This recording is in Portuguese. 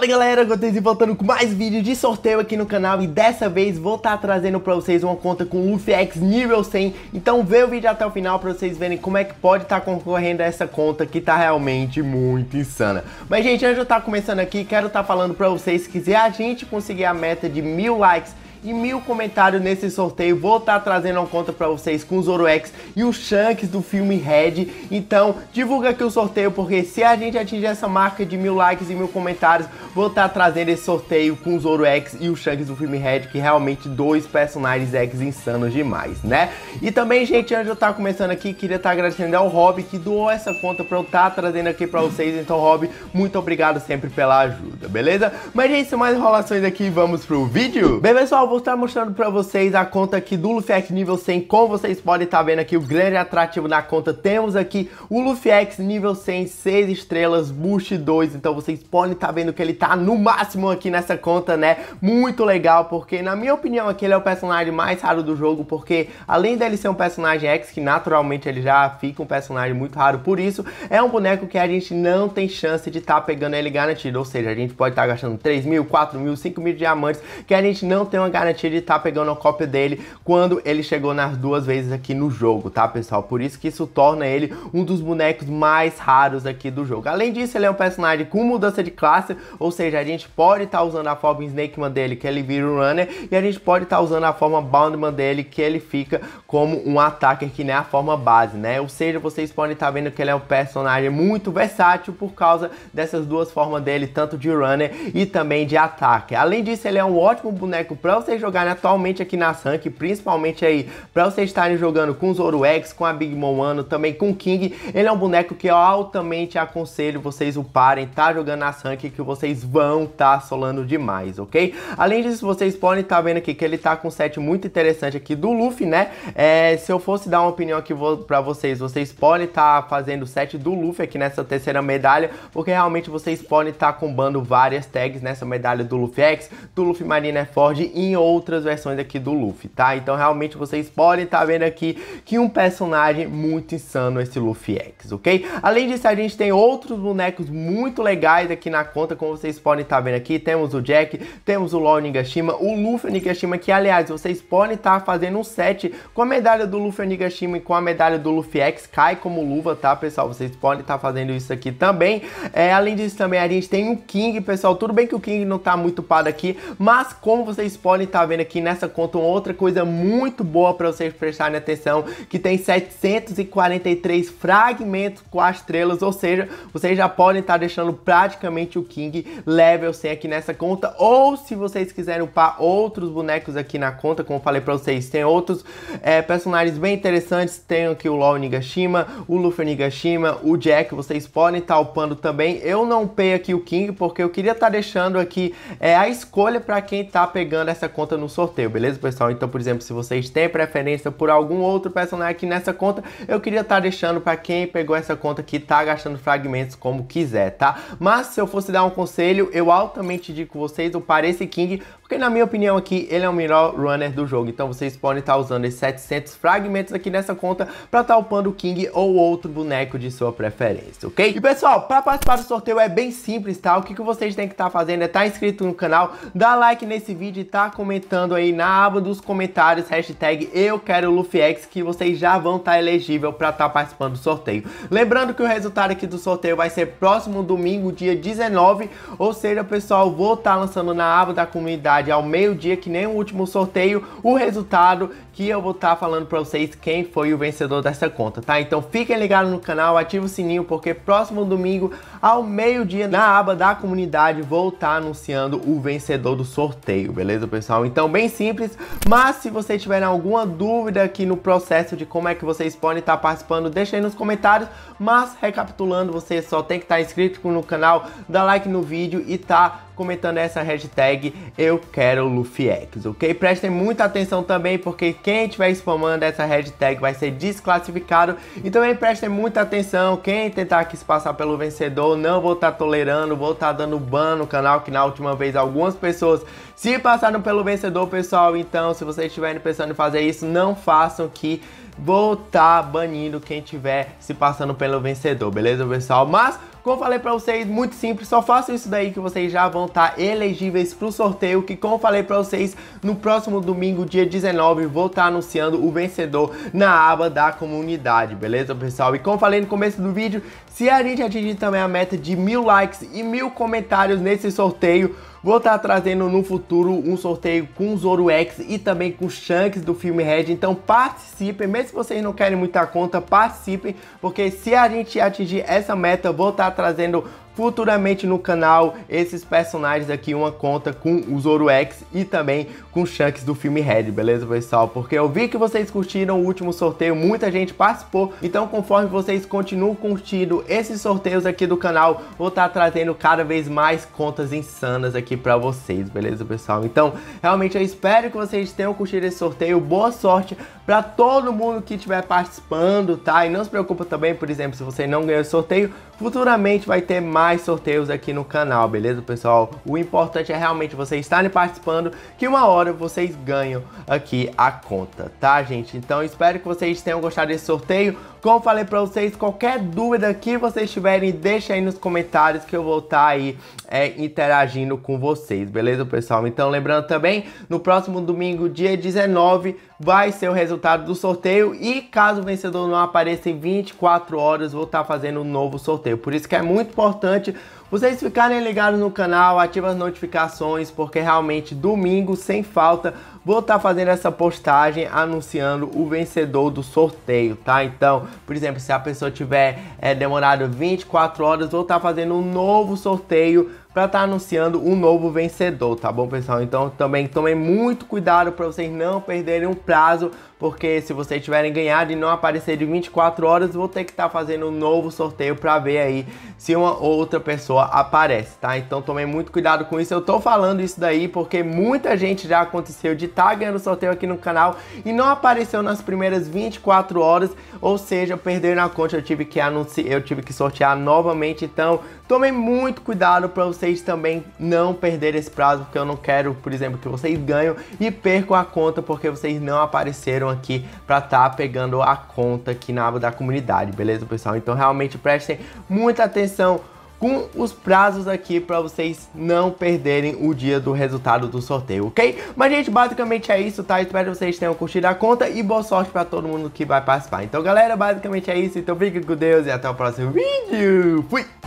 Fala galera, Gotenzi voltando com mais vídeo de sorteio aqui no canal e dessa vez vou estar tá trazendo pra vocês uma conta com Luffy X nível 100 Então vê o vídeo até o final pra vocês verem como é que pode estar tá concorrendo a essa conta que tá realmente muito insana Mas gente, antes de eu estar tá começando aqui, quero estar tá falando pra vocês que se a gente conseguir a meta de mil likes e mil comentários nesse sorteio. Vou estar tá trazendo uma conta para vocês com o Zoroex e o Shanks do filme Red. Então, divulga aqui o sorteio, porque se a gente atingir essa marca de mil likes e mil comentários, vou estar tá trazendo esse sorteio com o Zoroex e o Shanks do filme Red, que realmente dois personagens é ex insanos demais, né? E também, gente, antes de eu estar tá começando aqui, queria estar tá agradecendo ao Rob, que doou essa conta para eu estar tá trazendo aqui para vocês. Então, Rob, muito obrigado sempre pela ajuda, beleza? Mas, gente, sem mais enrolações aqui, vamos pro vídeo? Bem, pessoal, vou estar mostrando para vocês a conta aqui do Lufex nível 100. Como vocês podem estar tá vendo aqui, o grande atrativo da conta, temos aqui o Lufex nível 100, 6 estrelas, boost 2. Então vocês podem estar tá vendo que ele tá no máximo aqui nessa conta, né? Muito legal, porque na minha opinião aqui ele é o personagem mais raro do jogo, porque além dele ser um personagem X, que naturalmente ele já fica um personagem muito raro, por isso é um boneco que a gente não tem chance de estar tá pegando ele garantido. Ou seja, a gente pode estar tá gastando 3 mil, 4 mil, 5 mil diamantes, que a gente não tem uma de tá pegando a cópia dele quando ele chegou nas duas vezes aqui no jogo, tá, pessoal? Por isso que isso torna ele um dos bonecos mais raros aqui do jogo. Além disso, ele é um personagem com mudança de classe, ou seja, a gente pode estar tá usando a forma Snakeman dele, que ele vira um runner, e a gente pode estar tá usando a forma Boundman dele, que ele fica como um ataque que nem a forma base, né? Ou seja, vocês podem estar tá vendo que ele é um personagem muito versátil por causa dessas duas formas dele, tanto de runner e também de ataque. Além disso, ele é um ótimo boneco para você vocês jogarem atualmente aqui na Sank, principalmente aí para vocês estarem jogando com Zoro X, com a Big Mom Ano, também com King. Ele é um boneco que eu altamente aconselho vocês uparem, tá jogando na Sank, que vocês vão tá solando demais, ok? Além disso, vocês podem estar tá vendo aqui que ele tá com um set muito interessante aqui do Luffy, né? É, se eu fosse dar uma opinião aqui para vocês, vocês podem estar tá fazendo o set do Luffy aqui nessa terceira medalha, porque realmente vocês podem estar tá combando várias tags nessa medalha do Luffy X, do Luffy Marine Ford e em outras versões aqui do Luffy, tá? Então realmente vocês podem estar tá vendo aqui que um personagem muito insano esse Luffy X, ok? Além disso, a gente tem outros bonecos muito legais aqui na conta, como vocês podem estar tá vendo aqui. Temos o Jack, temos o LOL Nigashima, o Luffy Nigashima, que aliás, vocês podem estar tá fazendo um set com a medalha do Luffy Nigashima e com a medalha do Luffy X, cai como luva, tá, pessoal? Vocês podem estar tá fazendo isso aqui também. É, além disso, também a gente tem o King, pessoal. Tudo bem que o King não tá muito pado aqui, mas como vocês podem estar tá vendo aqui nessa conta uma outra coisa muito boa para vocês prestarem atenção, que tem 743 fragmentos com as estrelas, ou seja, vocês já podem estar tá deixando praticamente o King level 100 aqui nessa conta, ou se vocês quiserem upar outros bonecos aqui na conta, como falei para vocês, tem outros é, personagens bem interessantes, tem aqui o Law Nigashima, o Luffy Nigashima, o Jack, vocês podem estar tá upando também, eu não pei aqui o King porque eu queria estar tá deixando aqui é, a escolha para quem tá pegando essa conta conta no sorteio, beleza, pessoal? Então, por exemplo, se vocês têm preferência por algum outro personagem aqui nessa conta, eu queria estar tá deixando para quem pegou essa conta que tá gastando fragmentos como quiser, tá? Mas se eu fosse dar um conselho, eu altamente indico vocês o esse King porque na minha opinião aqui, ele é o melhor runner do jogo. Então vocês podem estar tá usando esses 700 fragmentos aqui nessa conta para estar tá upando o King ou outro boneco de sua preferência, ok? E pessoal, para participar do sorteio é bem simples, tá? O que, que vocês têm que estar tá fazendo é estar inscrito no canal, dar like nesse vídeo e estar comentando aí na aba dos comentários, hashtag eu quero LuffyX, que vocês já vão estar elegível para estar participando do sorteio. Lembrando que o resultado aqui do sorteio vai ser próximo domingo, dia 19, ou seja, pessoal, vou estar lançando na aba da comunidade tarde, ao meio-dia, que nem o último sorteio, o resultado que eu vou estar tá falando para vocês quem foi o vencedor dessa conta, tá? Então fiquem ligados no canal, ative o sininho, porque próximo domingo, ao meio-dia, na aba da comunidade, vou estar tá anunciando o vencedor do sorteio, beleza, pessoal? Então, bem simples, mas se você tiver alguma dúvida aqui no processo de como é que vocês podem estar tá participando, deixa aí nos comentários, mas recapitulando, você só tem que estar tá inscrito no canal, dar like no vídeo e tá comentando essa hashtag eu quero Luffy X, ok? Prestem muita atenção também, porque quem estiver spamando essa hashtag vai ser desclassificado. E também prestem muita atenção, quem tentar aqui se passar pelo vencedor, não vou estar tá tolerando, vou estar tá dando ban no canal, que na última vez algumas pessoas se passaram pelo vencedor, pessoal. Então, se vocês estiverem pensando em fazer isso, não façam que vou estar tá banindo quem tiver se passando pelo vencedor, beleza, pessoal? Mas, como falei para vocês, muito simples, só façam isso daí que vocês já vão estar tá elegíveis pro sorteio, que como falei para vocês, no próximo domingo, dia 19, vou estar tá anunciando o vencedor na aba da comunidade, beleza, pessoal? E como falei no começo do vídeo, se a gente atingir também a meta de mil likes e mil comentários nesse sorteio, Vou estar tá trazendo no futuro um sorteio com Zoro X e também com Shanks do filme Red. Então participem, mesmo se vocês não querem muita conta, participem, porque se a gente atingir essa meta, vou estar tá trazendo Futuramente no canal, esses personagens aqui, uma conta com o Zoro X e também com Shanks do filme Red, beleza, pessoal? Porque eu vi que vocês curtiram o último sorteio, muita gente participou, então conforme vocês continuam curtindo esses sorteios aqui do canal, vou estar tá trazendo cada vez mais contas insanas aqui pra vocês, beleza, pessoal? Então, realmente eu espero que vocês tenham curtido esse sorteio, boa sorte pra todo mundo que estiver participando, tá? E não se preocupa também, por exemplo, se você não ganhou o sorteio, futuramente vai ter mais mais sorteios aqui no canal, beleza, pessoal? O importante é realmente vocês estarem participando, que uma hora vocês ganham aqui a conta, tá, gente? Então, espero que vocês tenham gostado desse sorteio. Como falei pra vocês, qualquer dúvida que vocês tiverem, deixa aí nos comentários que eu vou estar tá aí é, interagindo com vocês, beleza, pessoal? Então, lembrando também, no próximo domingo, dia 19, vai ser o resultado do sorteio e caso o vencedor não apareça em 24 horas, vou estar tá fazendo um novo sorteio. Por isso que é muito importante vocês ficarem ligados no canal, ativem as notificações, porque realmente domingo, sem falta, vou estar tá fazendo essa postagem anunciando o vencedor do sorteio, tá? Então, por exemplo, se a pessoa tiver é, demorado 24 horas, vou estar tá fazendo um novo sorteio para estar tá anunciando um novo vencedor, tá bom, pessoal? Então, também tomem muito cuidado para vocês não perderem o prazo porque se vocês tiverem ganhado e não aparecer de 24 horas, vou ter que estar tá fazendo um novo sorteio para ver aí se uma outra pessoa aparece, tá? Então tomei muito cuidado com isso. Eu tô falando isso daí porque muita gente já aconteceu de estar tá ganhando sorteio aqui no canal e não apareceu nas primeiras 24 horas, ou seja, perdeu na conta, eu tive que anunciar, eu tive que sortear novamente, então tomei muito cuidado para vocês também não perderem esse prazo, porque eu não quero, por exemplo, que vocês ganhem e percam a conta porque vocês não apareceram aqui para estar tá pegando a conta aqui na aba da comunidade, beleza, pessoal? Então realmente prestem muita atenção com os prazos aqui para vocês não perderem o dia do resultado do sorteio, ok? Mas, gente, basicamente é isso, tá? Espero que vocês tenham curtido a conta e boa sorte para todo mundo que vai participar. Então, galera, basicamente é isso. Então, fiquem com Deus e até o próximo vídeo. Fui!